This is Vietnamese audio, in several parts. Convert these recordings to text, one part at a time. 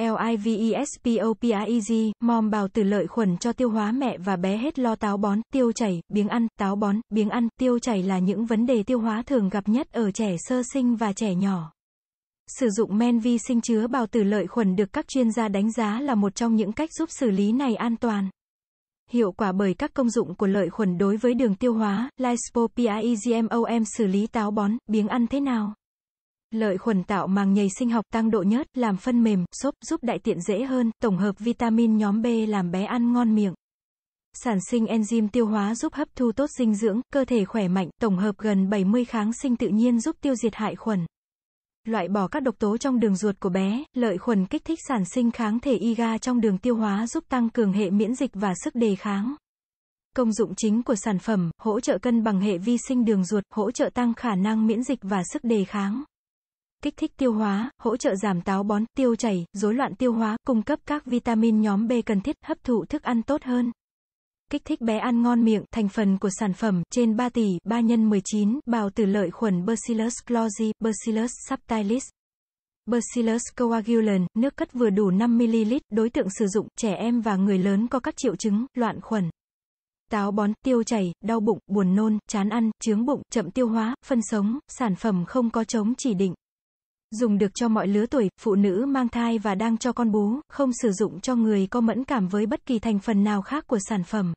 LIVESPOPIEG, mom bào tử lợi khuẩn cho tiêu hóa mẹ và bé hết lo táo bón, tiêu chảy, biếng ăn, táo bón, biếng ăn, tiêu chảy là những vấn đề tiêu hóa thường gặp nhất ở trẻ sơ sinh và trẻ nhỏ. Sử dụng men vi sinh chứa bào tử lợi khuẩn được các chuyên gia đánh giá là một trong những cách giúp xử lý này an toàn. Hiệu quả bởi các công dụng của lợi khuẩn đối với đường tiêu hóa, Lysopopiaegmom xử lý táo bón, biếng ăn thế nào? Lợi khuẩn tạo màng nhầy sinh học tăng độ nhớt, làm phân mềm, xốp, giúp đại tiện dễ hơn, tổng hợp vitamin nhóm B làm bé ăn ngon miệng. Sản sinh enzyme tiêu hóa giúp hấp thu tốt dinh dưỡng, cơ thể khỏe mạnh, tổng hợp gần 70 kháng sinh tự nhiên giúp tiêu diệt hại khuẩn. Loại bỏ các độc tố trong đường ruột của bé, lợi khuẩn kích thích sản sinh kháng thể IgA trong đường tiêu hóa giúp tăng cường hệ miễn dịch và sức đề kháng. Công dụng chính của sản phẩm, hỗ trợ cân bằng hệ vi sinh đường ruột, hỗ trợ tăng khả năng miễn dịch và sức đề kháng kích thích tiêu hóa, hỗ trợ giảm táo bón, tiêu chảy, rối loạn tiêu hóa, cung cấp các vitamin nhóm B cần thiết, hấp thụ thức ăn tốt hơn. Kích thích bé ăn ngon miệng, thành phần của sản phẩm, trên 3 tỷ, 3 x 19, bào tử lợi khuẩn Bacillus clausi, Bacillus subtilis. Bacillus coagulans, nước cất vừa đủ 5ml, đối tượng sử dụng, trẻ em và người lớn có các triệu chứng, loạn khuẩn táo bón, tiêu chảy, đau bụng, buồn nôn, chán ăn, chướng bụng, chậm tiêu hóa, phân sống, sản phẩm không có chống chỉ định dùng được cho mọi lứa tuổi, phụ nữ mang thai và đang cho con bú, không sử dụng cho người có mẫn cảm với bất kỳ thành phần nào khác của sản phẩm.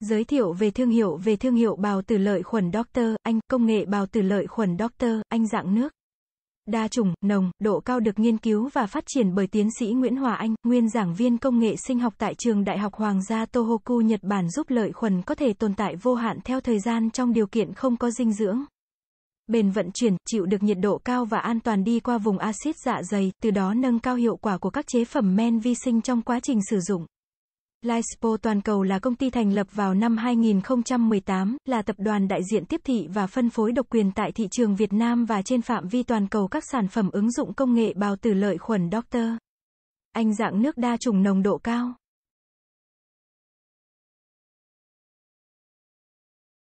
Giới thiệu về thương hiệu về thương hiệu bào tử lợi khuẩn Dr. Anh, công nghệ bào tử lợi khuẩn Dr. Anh dạng nước. Đa chủng, nồng, độ cao được nghiên cứu và phát triển bởi tiến sĩ Nguyễn Hòa Anh, nguyên giảng viên công nghệ sinh học tại trường Đại học Hoàng gia Tohoku Nhật Bản giúp lợi khuẩn có thể tồn tại vô hạn theo thời gian trong điều kiện không có dinh dưỡng bền vận chuyển, chịu được nhiệt độ cao và an toàn đi qua vùng axit dạ dày, từ đó nâng cao hiệu quả của các chế phẩm men vi sinh trong quá trình sử dụng. Lyspo toàn cầu là công ty thành lập vào năm 2018, là tập đoàn đại diện tiếp thị và phân phối độc quyền tại thị trường Việt Nam và trên phạm vi toàn cầu các sản phẩm ứng dụng công nghệ bào tử lợi khuẩn doctor Anh dạng nước đa trùng nồng độ cao.